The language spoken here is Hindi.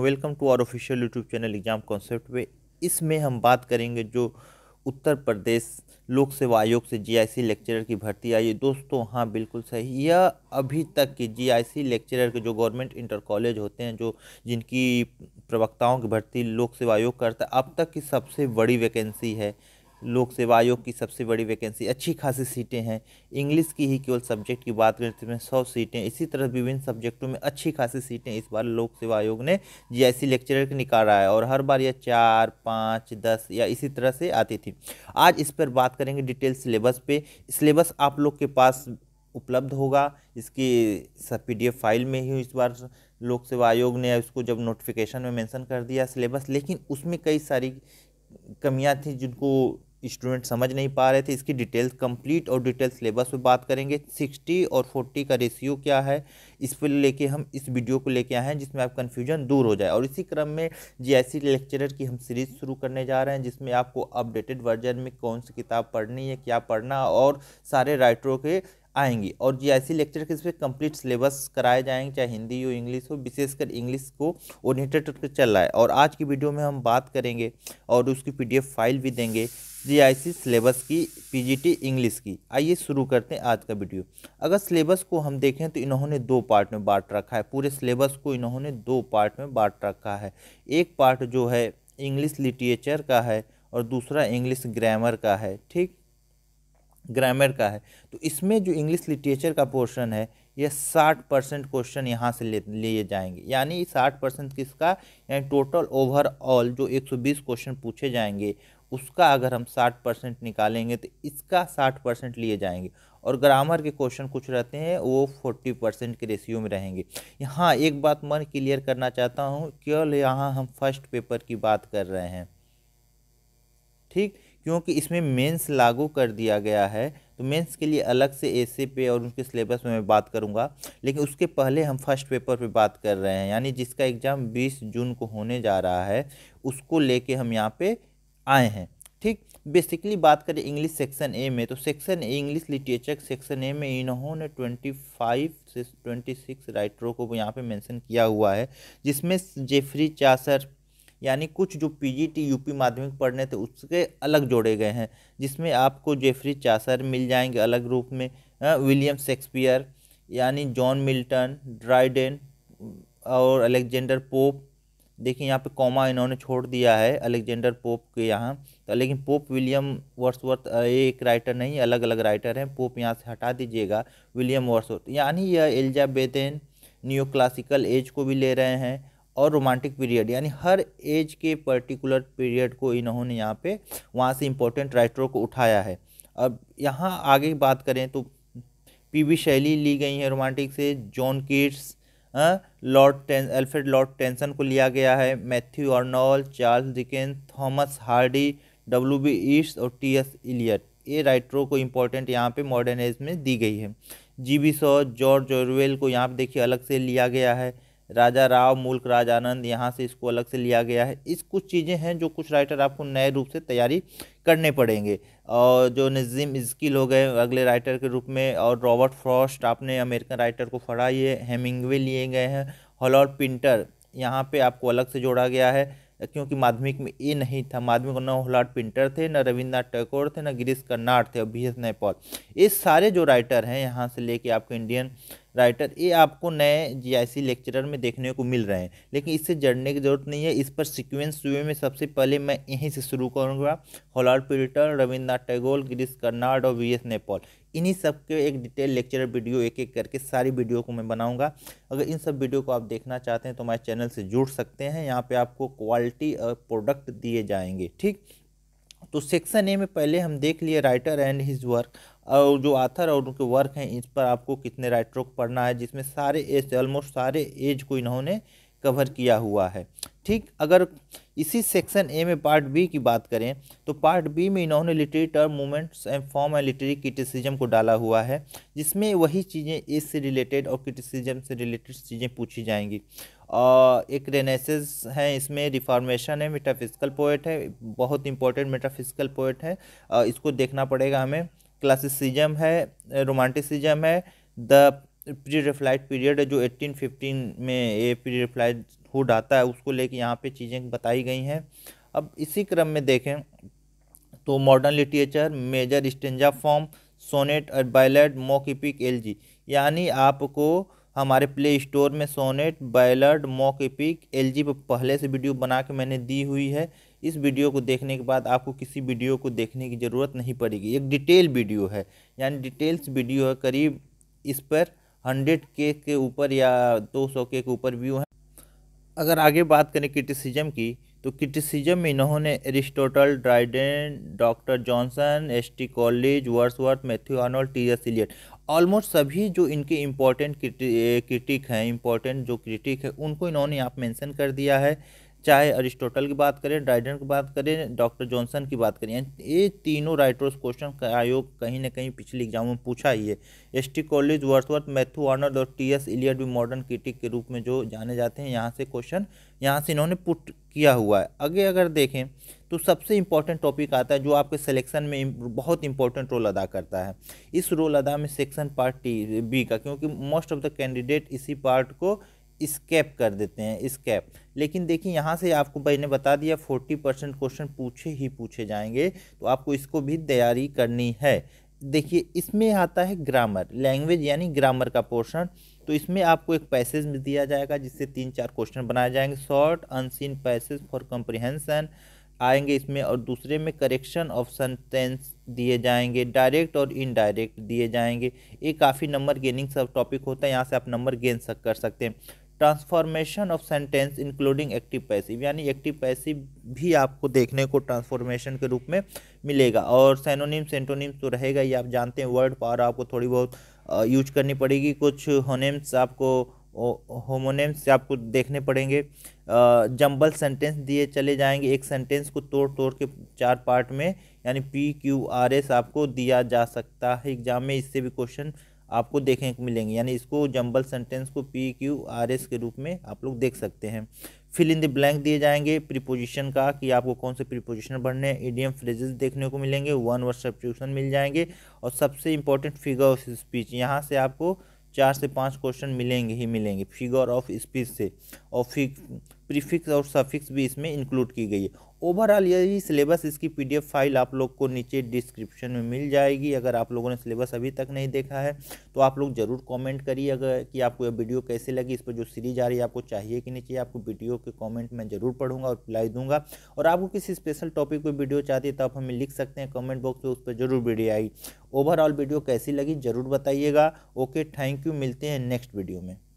welcome to our official YouTube channel exam concept पे इसमें हम बात करेंगे जो उत्तर प्रदेश लोक सेवा आयोग से जीआईसी लेक्चरर की भर्ती आई है दोस्तों हाँ बिल्कुल सही यह अभी तक की जीआईसी लेक्चरर के जो गवर्नमेंट इंटर कॉलेज होते हैं जो जिनकी प्रवक्ताओं की भर्ती लोक सेवा आयोग करता है अब तक की सबसे बड़ी वैकेंसी है लोक सेवा आयोग की सबसे बड़ी वैकेंसी अच्छी खासी सीटें हैं इंग्लिश की ही केवल सब्जेक्ट की बात करें तो सौ सीटें इसी तरह विभिन्न सब्जेक्टों में अच्छी खासी सीटें इस बार लोक सेवा आयोग ने लेक्चर लेक्चरर निकाला है और हर बार यह चार पाँच दस या इसी तरह से आती थी आज इस पर बात करेंगे डिटेल सिलेबस पे सिलेबस आप लोग के पास उपलब्ध होगा इसकी सब पी फाइल में ही इस बार लोक सेवा आयोग ने इसको जब नोटिफिकेशन में मेंशन कर दिया सिलेबस लेकिन उसमें कई सारी कमियां थी जिनको स्टूडेंट समझ नहीं पा रहे थे इसकी डिटेल्स कंप्लीट और डिटेल सिलेबस पे बात करेंगे सिक्सटी और फोर्टी का रेशियो क्या है इस पर लेके हम इस वीडियो को लेके आए हैं जिसमें आप कन्फ्यूजन दूर हो जाए और इसी क्रम में जीआईसी लेक्चरर की हम सीरीज़ शुरू करने जा रहे हैं जिसमें आपको अपडेटेड वर्जन में कौन सी किताब पढ़नी है क्या पढ़ना और सारे राइटरों के आएंगी और जी आई सी लेक्चर के इसमें कंप्लीट सिलेबस कराए जाएंगे चाहे हिंदी हो इंग्लिश हो विशेषकर इंग्लिश को ओरिएंटेड करके चल रहा है और आज की वीडियो में हम बात करेंगे और उसकी पीडीएफ फाइल भी देंगे जीआईसी सिलेबस की पीजीटी इंग्लिश की आइए शुरू करते हैं आज का वीडियो अगर सिलेबस को हम देखें तो इन्होंने दो पार्ट में बांट रखा है पूरे सिलेबस को इन्होंने दो पार्ट में बांट रखा है एक पार्ट जो है इंग्लिश लिटरेचर का है और दूसरा इंग्लिश ग्रामर का है ठीक ग्रामर का है तो इसमें जो इंग्लिश लिटरेचर का पोर्शन है ये साठ परसेंट क्वेश्चन यहाँ से ले लिए जाएंगे यानी साठ परसेंट किसका यानी टोटल ओवरऑल जो एक सौ बीस क्वेश्चन पूछे जाएंगे उसका अगर हम साठ परसेंट निकालेंगे तो इसका साठ परसेंट लिए जाएंगे और ग्रामर के क्वेश्चन कुछ रहते हैं वो फोर्टी परसेंट के रेशियो में रहेंगे यहाँ एक बात मन क्लियर करना चाहता हूँ केवल यहाँ हम फर्स्ट पेपर की बात कर रहे हैं ठीक क्योंकि इसमें मेंस लागू कर दिया गया है तो मेंस के लिए अलग से ए पे और उनके सिलेबस में मैं बात करूंगा लेकिन उसके पहले हम फर्स्ट पेपर पे बात कर रहे हैं यानी जिसका एग्ज़ाम 20 जून को होने जा रहा है उसको लेके हम यहाँ पे आए हैं ठीक बेसिकली बात करें इंग्लिश सेक्शन ए में तो section A English literature section A में इन्होंने ट्वेंटी फाइव से ट्वेंटी सिक्स राइटरों को यहाँ पे मेंशन किया हुआ है जिसमें जेफरी चासर यानी कुछ जो पीजीटी यूपी माध्यमिक पढ़ने थे उसके अलग जोड़े गए हैं जिसमें आपको जेफरी चासर मिल जाएंगे अलग रूप में विलियम शेक्सपियर यानी जॉन मिल्टन ड्राइडेन और अलेक्जेंडर पोप देखिए यहाँ पे कॉमा इन्होंने छोड़ दिया है अलेक्जेंडर पोप के यहाँ तो लेकिन पोप विलियम वर्सवर्थ एक राइटर नहीं अलग अलग राइटर हैं पोप यहाँ से हटा दीजिएगा विलियम वर्सवर्थ यानी यह एलिजाबेथन न्यू क्लासिकल एज को भी ले रहे हैं और रोमांटिक पीरियड यानी हर एज के पर्टिकुलर पीरियड को इन्होंने यहाँ पे वहाँ से इम्पोर्टेंट राइटरों को उठाया है अब यहाँ आगे बात करें तो पी शैली ली गई है रोमांटिक से जॉन किट्स हाँ, लॉर्ड टें एल्फ्रेड लॉर्ड टेंसन को लिया गया है Matthew Arnold Charles Dickens Thomas Hardy W B ईस्ट और टी एस इलियट ये राइटरों को इम्पोर्टेंट यहाँ पे मॉडर्न एज में दी गई है G B Shaw George Orwell को यहाँ पे देखिए अलग से लिया गया है राजा राव मुल्क राजानंद यहाँ से इसको अलग से लिया गया है इस कुछ चीज़ें हैं जो कुछ राइटर आपको नए रूप से तैयारी करने पड़ेंगे और जो नज़ीम स्किल हो गए अगले राइटर के रूप में और रॉबर्ट फ्रॉस्ट आपने अमेरिकन राइटर को फड़ा ये हेमिंगवे लिए गए हैं हॉलॉर्ड पिंटर यहाँ पे आपको अलग से जोड़ा गया है क्योंकि माध्यमिक में ए नहीं था माध्यमिक न होलाट पिंटर थे न रविन्द्रनाथ टैगोर थे न गिरीश कर्नाड थे और बी एस नेपॉल ये सारे जो राइटर हैं यहाँ से लेके आपको इंडियन राइटर ये आपको नए जीआईसी लेक्चरर में देखने को मिल रहे हैं लेकिन इससे जड़ने की जरूरत नहीं है इस पर सिक्वेंस शुरू में सबसे पहले मैं यहीं से शुरू करूँगा होलार पीटर रविन्द्रनाथ टैगोर गिरीश कर्नाड और वी एस नेपाल इन्हीं सब के एक डिटेल लेक्चरर वीडियो एक एक करके सारी वीडियो को मैं बनाऊंगा अगर इन सब वीडियो को आप देखना चाहते हैं तो हमारे चैनल से जुड़ सकते हैं यहाँ पे आपको क्वालिटी और प्रोडक्ट दिए जाएंगे ठीक तो सेक्शन ए में पहले हम देख लिए राइटर एंड हिज वर्क और जो आथर और उनके वर्क हैं इस पर आपको कितने राइटरों को पढ़ना है जिसमें सारे एज ऑलमोस्ट सारे एज को इन्होंने कवर किया हुआ है ठीक अगर इसी सेक्शन ए में पार्ट बी की बात करें तो पार्ट बी में इन्होंने literary term movements and form and literary criticism को डाला हुआ है जिसमें वही चीज़ें एज से रिलेटेड और क्रिटिसिज्म से रिलेटेड चीज़ें पूछी जाएंगी और एक रेनेसेस हैं इसमें रिफॉर्मेशन है मेटाफिजिकल पोइट है बहुत इंपॉर्टेंट मेटाफिजिकल पोइट है इसको देखना पड़ेगा हमें क्लासिसिज्म है रोमांटिसिज्म है द प्री रिफ्लाइट पीरियड जो 1815 में ये प्री रिफ्लाइट हुड आता है उसको लेके यहाँ पे चीज़ें बताई गई हैं अब इसी क्रम में देखें तो modern literature major stanza form sonnet और बायलेट मोकिपिक एलजी यानी आपको हमारे प्ले स्टोर में sonnet ballad mock epic elegy पर पहले से वीडियो बना के मैंने दी हुई है इस वीडियो को देखने के बाद आपको किसी वीडियो को देखने की ज़रूरत नहीं पड़ेगी एक डिटेल वीडियो है यानी डिटेल्स वीडियो है करीब इस पर हंड्रेड के के ऊपर या दो सौ के के ऊपर व्यू हैं अगर आगे बात करें क्रिटिसिजम की तो क्रिटिसिजम में इन्होंने Aristotle Dryden Doctor Johnson S T Coleridge Wordsworth Matthew Arnold T S Eliot almost सभी जो इनके इम्पोर्टेंट क्रिटिक हैं इम्पोर्टेंट जो क्रिटिक है उनको इन्होंने यहाँ मेंशन कर दिया है चाहे अरिस्टोटल की बात करें ड्राइडन की बात करें डॉक्टर जॉनसन की बात करें ये तीनों राइटर्स क्वेश्चन आयोग कहीं ना कहीं पिछले एग्जाम में पूछा ही है S T Coleridge Wordsworth Matthew Arnold और टी एस इलियड भी मॉडर्न क्रिटिक के रूप में जो जाने जाते हैं यहाँ से क्वेश्चन यहाँ से इन्होंने पुट किया हुआ है आगे अगर देखें तो सबसे इम्पॉर्टेंट टॉपिक आता है जो आपके सिलेक्शन में बहुत इंपॉर्टेंट रोल अदा करता है इस रोल अदा में सेक्शन पार्ट टी बी का क्योंकि मोस्ट ऑफ द कैंडिडेट इसी पार्ट को स्कैप कर देते हैं स्कैप लेकिन देखिए यहाँ से आपको भाई ने बता दिया फोर्टी परसेंट क्वेश्चन पूछे ही पूछे जाएंगे तो आपको इसको भी तैयारी करनी है देखिए इसमें आता है ग्रामर लैंग्वेज यानी ग्रामर का पोर्शन तो इसमें आपको एक पैसेज दिया जाएगा जिससे तीन चार क्वेश्चन बनाए जाएंगे short unseen passage for comprehension आएंगे इसमें और दूसरे में करेक्शन ऑफ सेंटेंस दिए जाएंगे डायरेक्ट और इनडायरेक्ट दिए जाएंगे ये काफ़ी नंबर गेनिंग सब टॉपिक होता है यहाँ से आप नंबर गेन सक कर सकते हैं transformation of sentence including active passive यानी एक्टिव पैसिव भी आपको देखने को ट्रांसफॉर्मेशन के रूप में मिलेगा और सैनोनिम सेंटोनिम तो रहेगा ये आप जानते हैं वर्ड पावर आपको थोड़ी बहुत यूज करनी पड़ेगी कुछ होनेम्स आपको होमोनेम्स आपको देखने पड़ेंगे जंबल सेंटेंस दिए चले जाएंगे एक सेंटेंस को तोड़ तोड़ के चार पार्ट में यानी पी क्यू आर एस आपको दिया जा सकता है एग्जाम में इससे भी क्वेश्चन आपको देखने को मिलेंगे यानी इसको जंबल सेंटेंस को पी क्यू आर एस के रूप में आप लोग देख सकते हैं फिल इन द ब्लैंक दिए जाएंगे प्रीपोजिशन का कि आपको कौन से प्रीपोजिशन भरने हैं ईडीएम फ्रेजेस देखने को मिलेंगे वन वर्ड सब्सक्रिप्शन मिल जाएंगे और सबसे इंपॉर्टेंट फिगर ऑफ स्पीच यहाँ से आपको चार से पांच क्वेश्चन मिलेंगे ही मिलेंगे फिगर ऑफ स्पीच से और प्रीफिक्स और सफिक्स भी इसमें इंक्लूड की गई है ओवरऑल यही सिलेबस इसकी पीडीएफ फाइल आप लोग को नीचे डिस्क्रिप्शन में मिल जाएगी अगर आप लोगों ने सिलेबस अभी तक नहीं देखा है तो आप लोग ज़रूर कमेंट करिए अगर कि आपको यह वीडियो कैसे लगी इस पर जो सीरीज आ रही है आपको चाहिए कि नहीं चाहिए आपको वीडियो के कमेंट में ज़रूर पढ़ूंगा और रिप्लाई दूंगा और आपको किसी स्पेशल टॉपिक पर वीडियो है तो आप हमें लिख सकते हैं कमेंट बॉक्स में उस पर जरूर वीडियो आई ओवरऑल वीडियो कैसी लगी ज़रूर बताइएगा ओके थैंक यू मिलते हैं नेक्स्ट वीडियो में